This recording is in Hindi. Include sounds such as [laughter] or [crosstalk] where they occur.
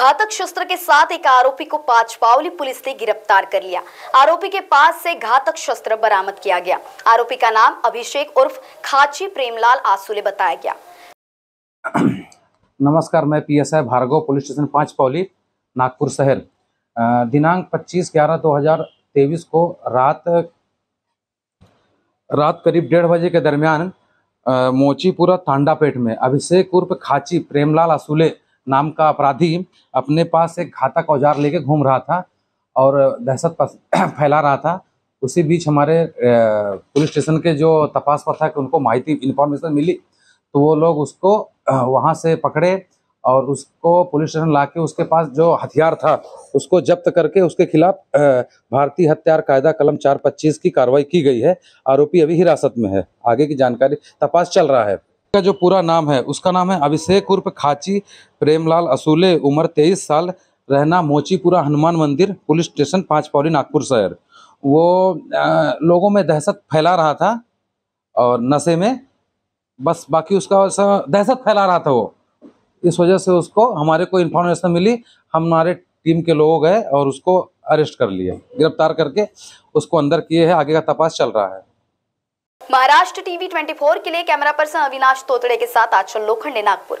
घातक शस्त्र के साथ एक आरोपी को पांच पावली पुलिस ने गिरफ्तार कर लिया आरोपी के पास से घातक शस्त्र बरामद किया गया आरोपी का नाम अभिषेक उर्फ खाची प्रेमलाल आसुले बताया गया [clears throat] नमस्कार मैं P S I Bhargav police station Panchpaoli Nagpur शहर दिनांक 25 ग्यारह 2023 को रात रात करीब डेढ़ बजे के दरमियान मोचीपुरा तांडापेट में अभिषेक उर्फ खाची प्रेमलाल असूले नाम का अपराधी अपने पास एक घातक औजार लेके घूम रहा था और दहशत [clears throat] फैला रहा था उसी बीच हमारे पुलिस स्टेशन के जो तपास पथक उनको माहिती इन्फॉर्मेशन मिली तो वो लोग उसको वहाँ से पकड़े और उसको पुलिस स्टेशन ला के उसके पास जो हथियार था उसको जब्त करके उसके खिलाफ भारतीय हथियार कायदा कलम पच्चीस की कार्रवाई की गई है आरोपी अभी हिरासत में है आगे की जानकारी तपास चल रहा है का जो पूरा नाम है उसका नाम है अभिषेक उर्फ खाची प्रेमलाल असूले उम्र तेईस साल रहना मोचीपुरा हनुमान मंदिर पुलिस स्टेशन पाँच पौड़ी नागपुर शहर वो आ, लोगों में दहशत फैला रहा था और नशे में बस बाकी उसका दहशत फैला रहा था वो इस वजह से उसको हमारे को इन्फॉर्मेशन मिली हमारे टीम के लोग गए और उसको अरेस्ट कर लिए गिरफ्तार करके उसको अंदर किए है आगे का तपास चल रहा है महाराष्ट्र टीवी 24 के लिए कैमरा पर्सन अविनाश तोतड़े के साथ आचल लोखंडे नागपुर